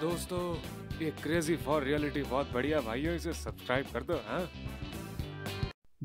दोस्तों ये crazy for reality बहुत बढ़िया भाइयों इसे सब्सक्राइब कर दो हाँ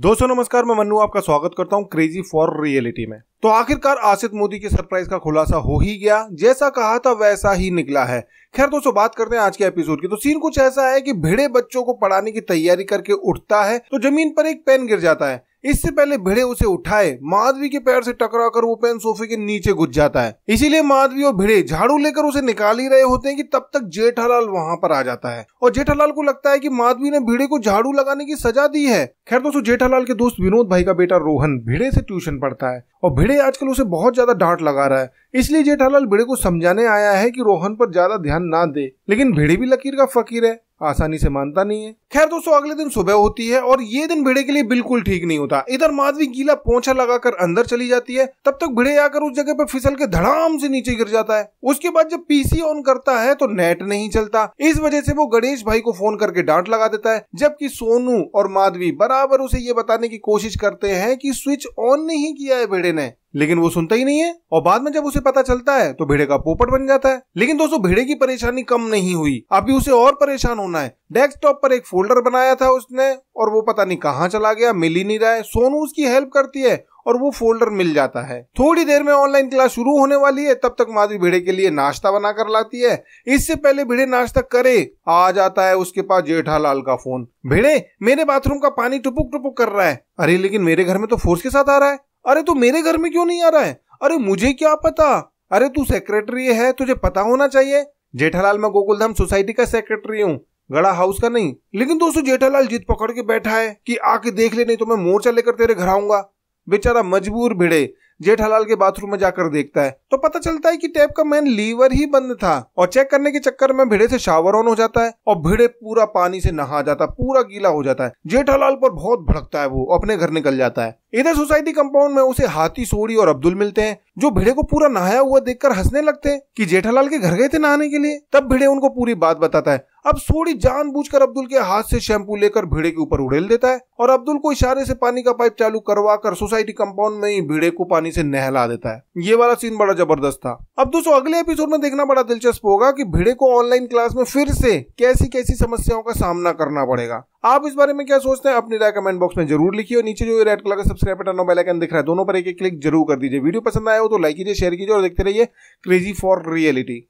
दोस्तों नमस्कार मैं मनु आपका स्वागत करता हूँ क्रेजी फॉर रियलिटी में तो आखिरकार आसिफ मोदी के सरप्राइज का खुलासा हो ही गया जैसा कहा था वैसा ही निकला है खैर दोस्तों बात करते हैं आज के एपिसोड की तो सीन कुछ ऐसा है कि भिड़े बच्चों को पढ़ाने की तैयारी करके उठता है तो जमीन पर एक पेन गिर जाता है इससे पहले भिड़े उसे उठाए माधवी के पैर से टकरा कर वो पेन सोफे के नीचे घुस जाता है इसीलिए माधवी और भिड़े झाड़ू लेकर उसे निकाल ही रहे होते हैं कि तब तक जेठालाल वहां पर आ जाता है और जेठालाल को लगता है कि माधवी ने भिड़े को झाड़ू लगाने की सजा दी है खैर दोस्तों जेठालाल के दोस्त विनोद भाई का बेटा रोहन भिड़े से ट्यूशन पढ़ता है और भिड़े आजकल उसे बहुत ज्यादा डांट लगा रहा है इसलिए जेठालाल भिड़े को समझाने आया है कि रोहन पर ज्यादा ध्यान ना दे लेकिन भिड़े भी लकीर का फकीर है आसानी से मानता नहीं है खैर दोस्तों अगले दिन सुबह होती है और ये दिन भिड़े के लिए बिल्कुल ठीक नहीं होता इधर माधवी गीला पोछा लगाकर अंदर चली जाती है तब तक भिड़े आकर उस जगह पर फिसल के धड़ाम से नीचे गिर जाता है उसके बाद जब पीसी ऑन करता है तो नेट नहीं चलता इस वजह से वो गणेश भाई को फोन करके डांट लगा देता है जबकि सोनू और माधवी बराबर उसे ये बताने की कोशिश करते हैं कि स्विच ऑन नहीं किया है भिड़े ने लेकिन वो सुनता ही नहीं है और बाद में जब उसे पता चलता है तो भेड़े का पोपट बन जाता है लेकिन दोस्तों भेड़े की परेशानी कम नहीं हुई अभी उसे और परेशान होना है डेस्कटॉप पर एक फोल्डर बनाया था उसने और वो पता नहीं कहाँ चला गया मिल ही नहीं रहा है सोनू उसकी हेल्प करती है और वो फोल्डर मिल जाता है थोड़ी देर में ऑनलाइन क्लास शुरू होने वाली है तब तक माधवी भिड़े के लिए नाश्ता बनाकर लाती है इससे पहले भिड़े नाश्ता करे आ जाता है उसके पास जेठालाल का फोन भिड़े मेरे बाथरूम का पानी टुपुक टुपुक कर रहा है अरे लेकिन मेरे घर में तो फोर्स के साथ आ रहा है अरे तू तो मेरे घर में क्यों नहीं आ रहा है अरे मुझे क्या पता अरे तू सेक्रेटरी है तुझे पता होना चाहिए जेठालाल मैं गोकुलधाम सोसाइटी का सेक्रेटरी हूँ गड़ा हाउस का नहीं लेकिन दोस्तों जेठालाल जीत पकड़ के बैठा है कि आके देख ले नहीं तो मैं मोर्चा लेकर तेरे घर आऊंगा बेचारा मजबूर भिड़े जेठालाल के बाथरूम में जाकर देखता है तो पता चलता है कि टैप का मेन लीवर ही बंद था और चेक करने के चक्कर में भिड़े से शावर ऑन हो जाता है और भिड़े पूरा पानी से नहा जाता पूरा गीला हो जाता है जेठालाल पर बहुत भड़कता है वो अपने घर निकल जाता है इधर सोसाइटी कंपाउंड में उसे हाथी सोड़ी और अब्दुल मिलते हैं जो भिड़े को पूरा नहाया हुआ देखकर हंसने लगते हैं कि जेठालाल के घर गए थे नहाने के लिए तब भिड़े उनको पूरी बात बताता है अब सोड़ी जानबूझकर अब्दुल के हाथ से शैम्पू लेकर भिड़े के ऊपर उड़ेल देता है और अब्दुल को इशारे से पानी का पाइप चालू करवा कर सोसाइटी कंपाउंड में ही भिड़े को पानी से नहला देता है ये वाला सीन बड़ा जबरदस्त था अब दोस्तों अगले एपिसोड में देखना बड़ा दिलचस्प होगा की भिड़े को ऑनलाइन क्लास में फिर से कैसी कैसी समस्याओं का सामना करना पड़ेगा आप इस बारे में क्या सोचते हैं अपनी राय कमेंट बॉक्स में जरूर लिखिए और नीचे जो रेड कलर का सब्सक्राइब बटन और आइकन दिख रहा है दोनों पर एक एक क्लिक जरूर कर दीजिए वीडियो पसंद आया हो तो लाइक कीजिए शेयर कीजिए और देखते रहिए क्रेजी फॉर रियलिटी